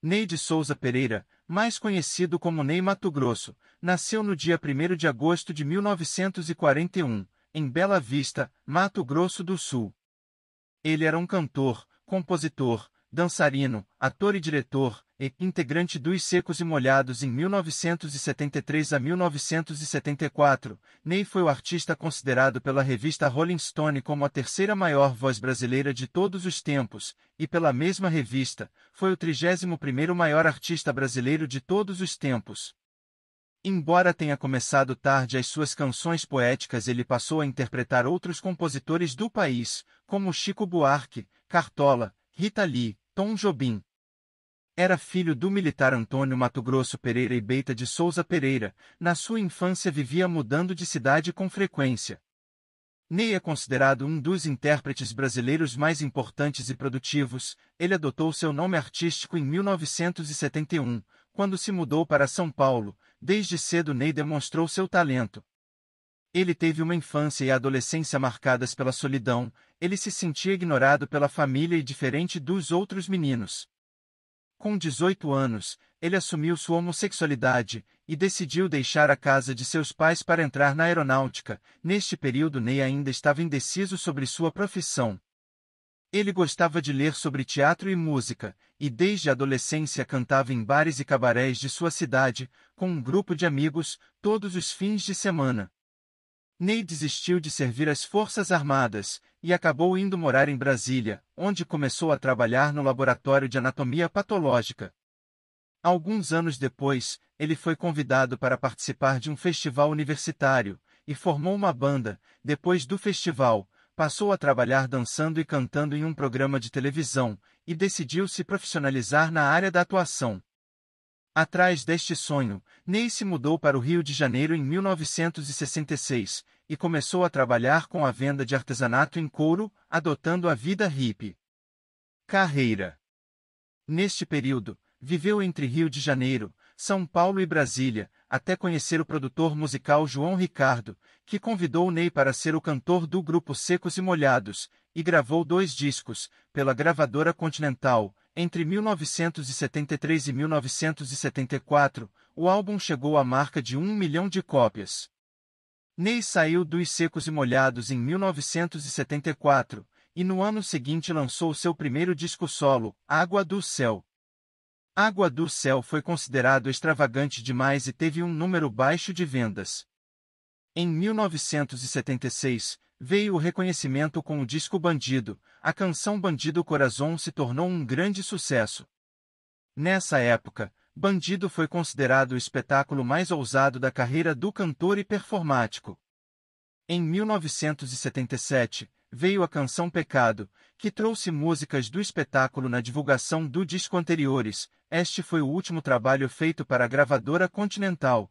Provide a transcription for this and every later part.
Neide Souza Pereira, mais conhecido como Ney Mato Grosso, nasceu no dia 1 de agosto de 1941, em Bela Vista, Mato Grosso do Sul. Ele era um cantor, compositor, dançarino, ator e diretor, e integrante dos Secos e Molhados em 1973 a 1974, Ney foi o artista considerado pela revista Rolling Stone como a terceira maior voz brasileira de todos os tempos, e pela mesma revista, foi o 31º maior artista brasileiro de todos os tempos. Embora tenha começado tarde as suas canções poéticas, ele passou a interpretar outros compositores do país, como Chico Buarque, Cartola, Rita Lee, Tom Jobim, era filho do militar Antônio Mato Grosso Pereira e Beita de Souza Pereira, na sua infância vivia mudando de cidade com frequência. Ney é considerado um dos intérpretes brasileiros mais importantes e produtivos, ele adotou seu nome artístico em 1971, quando se mudou para São Paulo, desde cedo Ney demonstrou seu talento. Ele teve uma infância e adolescência marcadas pela solidão, ele se sentia ignorado pela família e diferente dos outros meninos. Com 18 anos, ele assumiu sua homossexualidade e decidiu deixar a casa de seus pais para entrar na aeronáutica. Neste período, Ney ainda estava indeciso sobre sua profissão. Ele gostava de ler sobre teatro e música, e desde a adolescência cantava em bares e cabarés de sua cidade, com um grupo de amigos, todos os fins de semana. Ney desistiu de servir as Forças Armadas e acabou indo morar em Brasília, onde começou a trabalhar no Laboratório de Anatomia Patológica. Alguns anos depois, ele foi convidado para participar de um festival universitário e formou uma banda. Depois do festival, passou a trabalhar dançando e cantando em um programa de televisão e decidiu se profissionalizar na área da atuação. Atrás deste sonho, Ney se mudou para o Rio de Janeiro em 1966 e começou a trabalhar com a venda de artesanato em couro, adotando a vida hippie. Carreira Neste período, viveu entre Rio de Janeiro, São Paulo e Brasília, até conhecer o produtor musical João Ricardo, que convidou Ney para ser o cantor do grupo Secos e Molhados, e gravou dois discos, pela gravadora Continental, entre 1973 e 1974, o álbum chegou à marca de um milhão de cópias. Ney saiu dos Secos e Molhados em 1974, e no ano seguinte lançou seu primeiro disco solo, Água do Céu. Água do Céu foi considerado extravagante demais e teve um número baixo de vendas. Em 1976, Veio o reconhecimento com o disco Bandido, a canção Bandido Corazon se tornou um grande sucesso. Nessa época, Bandido foi considerado o espetáculo mais ousado da carreira do cantor e performático. Em 1977, veio a canção Pecado, que trouxe músicas do espetáculo na divulgação do disco anteriores. Este foi o último trabalho feito para a gravadora Continental.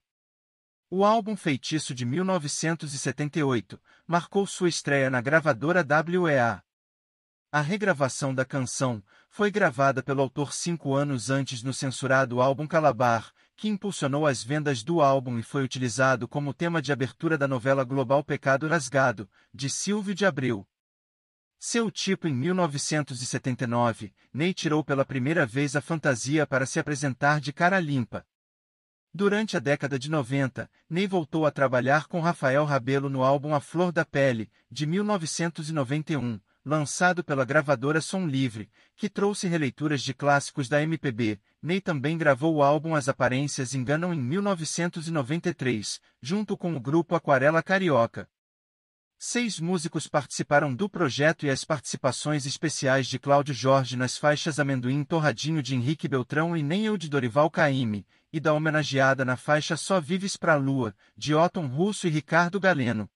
O álbum Feitiço de 1978 marcou sua estreia na gravadora WEA. A regravação da canção foi gravada pelo autor cinco anos antes no censurado álbum Calabar, que impulsionou as vendas do álbum e foi utilizado como tema de abertura da novela global Pecado Rasgado, de Silvio de Abril. Seu tipo em 1979, Ney tirou pela primeira vez a fantasia para se apresentar de cara limpa. Durante a década de 90, Ney voltou a trabalhar com Rafael Rabelo no álbum A Flor da Pele, de 1991, lançado pela gravadora Som Livre, que trouxe releituras de clássicos da MPB. Ney também gravou o álbum As Aparências Enganam em 1993, junto com o grupo Aquarela Carioca. Seis músicos participaram do projeto e as participações especiais de Cláudio Jorge nas faixas Amendoim Torradinho de Henrique Beltrão e Nem Eu de Dorival Caymmi, e da homenageada na faixa Só Vives para a Lua, de Otton Russo e Ricardo Galeno.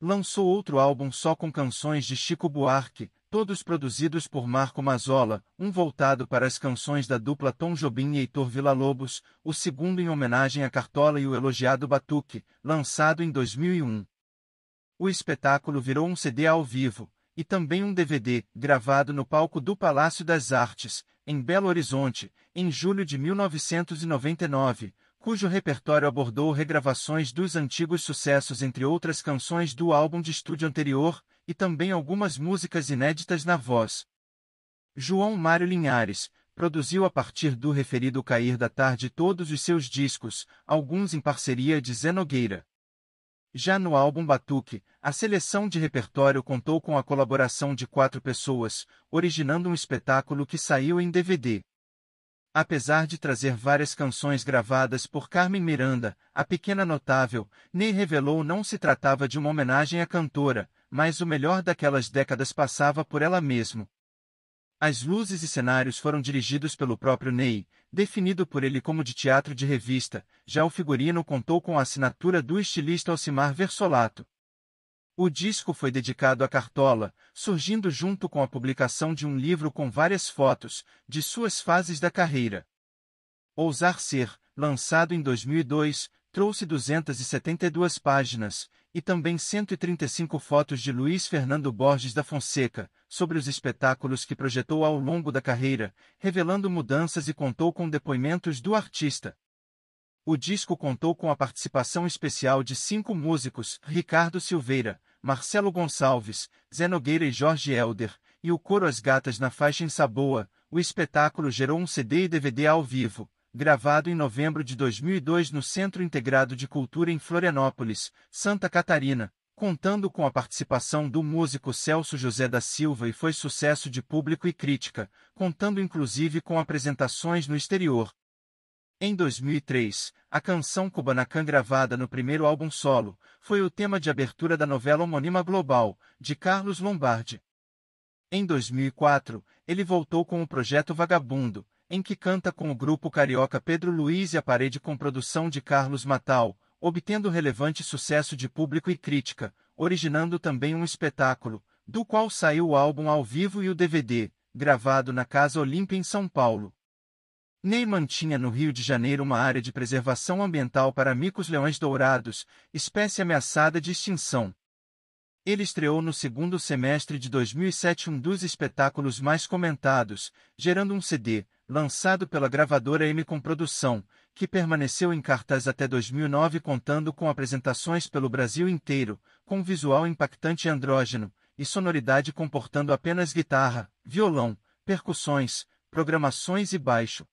Lançou outro álbum só com canções de Chico Buarque, todos produzidos por Marco Mazzola, um voltado para as canções da dupla Tom Jobim e Heitor Villa-Lobos, o segundo em homenagem a Cartola e o elogiado Batuque, lançado em 2001. O espetáculo virou um CD ao vivo, e também um DVD, gravado no palco do Palácio das Artes, em Belo Horizonte, em julho de 1999, cujo repertório abordou regravações dos antigos sucessos entre outras canções do álbum de estúdio anterior, e também algumas músicas inéditas na voz. João Mário Linhares, produziu a partir do referido cair da tarde todos os seus discos, alguns em parceria de Zé Nogueira. Já no álbum Batuque, a seleção de repertório contou com a colaboração de quatro pessoas, originando um espetáculo que saiu em DVD. Apesar de trazer várias canções gravadas por Carmen Miranda, a pequena notável, Ney revelou não se tratava de uma homenagem à cantora, mas o melhor daquelas décadas passava por ela mesmo. As luzes e cenários foram dirigidos pelo próprio Ney, definido por ele como de teatro de revista, já o figurino contou com a assinatura do estilista Alcimar Versolato. O disco foi dedicado a Cartola, surgindo junto com a publicação de um livro com várias fotos, de suas fases da carreira. Ousar Ser, lançado em 2002, trouxe 272 páginas, e também 135 fotos de Luiz Fernando Borges da Fonseca, sobre os espetáculos que projetou ao longo da carreira, revelando mudanças e contou com depoimentos do artista. O disco contou com a participação especial de cinco músicos: Ricardo Silveira, Marcelo Gonçalves, Zé Nogueira e Jorge Helder, e o coro As Gatas na faixa em Saboa. O espetáculo gerou um CD e DVD ao vivo, gravado em novembro de 2002 no Centro Integrado de Cultura em Florianópolis, Santa Catarina, contando com a participação do músico Celso José da Silva e foi sucesso de público e crítica, contando inclusive com apresentações no exterior. Em 2003, a canção Kubanacan gravada no primeiro álbum solo, foi o tema de abertura da novela homônima Global, de Carlos Lombardi. Em 2004, ele voltou com o projeto Vagabundo, em que canta com o grupo carioca Pedro Luiz e a Parede com produção de Carlos Matal, obtendo relevante sucesso de público e crítica, originando também um espetáculo, do qual saiu o álbum ao vivo e o DVD, gravado na Casa Olímpia em São Paulo. Ney mantinha no Rio de Janeiro uma área de preservação ambiental para micos-leões dourados, espécie ameaçada de extinção. Ele estreou no segundo semestre de 2007 um dos espetáculos mais comentados, gerando um CD, lançado pela gravadora M com produção, que permaneceu em cartaz até 2009 contando com apresentações pelo Brasil inteiro, com visual impactante e andrógeno, e sonoridade comportando apenas guitarra, violão, percussões, programações e baixo.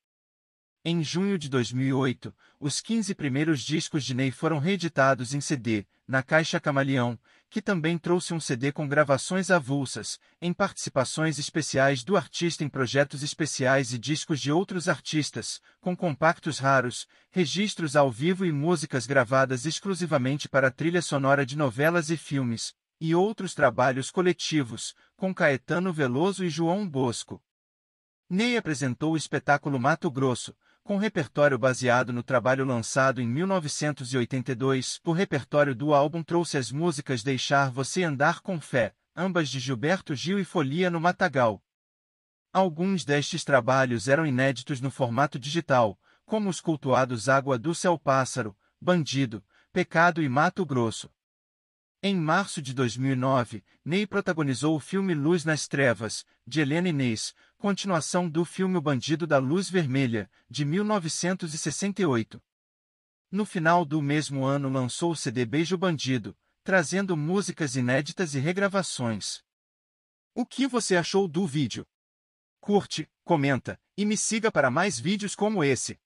Em junho de 2008, os 15 primeiros discos de Ney foram reeditados em CD, na Caixa Camaleão, que também trouxe um CD com gravações avulsas, em participações especiais do artista em projetos especiais e discos de outros artistas, com compactos raros, registros ao vivo e músicas gravadas exclusivamente para trilha sonora de novelas e filmes, e outros trabalhos coletivos, com Caetano Veloso e João Bosco. Ney apresentou o espetáculo Mato Grosso, com repertório baseado no trabalho lançado em 1982. O repertório do álbum trouxe as músicas Deixar Você Andar com Fé, ambas de Gilberto Gil e Folia no Matagal. Alguns destes trabalhos eram inéditos no formato digital, como os cultuados Água do Céu Pássaro, Bandido, Pecado e Mato Grosso. Em março de 2009, Ney protagonizou o filme Luz nas Trevas, de Helena Inês, continuação do filme O Bandido da Luz Vermelha, de 1968. No final do mesmo ano lançou o CD Beijo Bandido, trazendo músicas inéditas e regravações. O que você achou do vídeo? Curte, comenta e me siga para mais vídeos como esse.